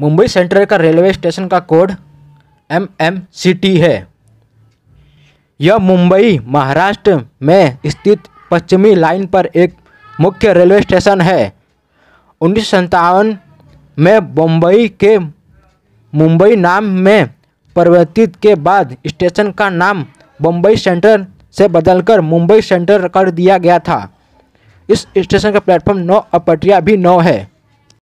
Mumbai central का railway station का code M M C T है यह मुंबई महाराष्ट्र में स्थित पश्चिमी लाइन पर एक मुख्य रेलवे स्टेशन है उन्नीस में बम्बई के मुंबई नाम में परिवर्तित के बाद स्टेशन का नाम बम्बई सेंटर से बदलकर मुंबई सेंटर कर दिया गया था इस स्टेशन का प्लेटफॉर्म नौ और पटरिया भी नौ है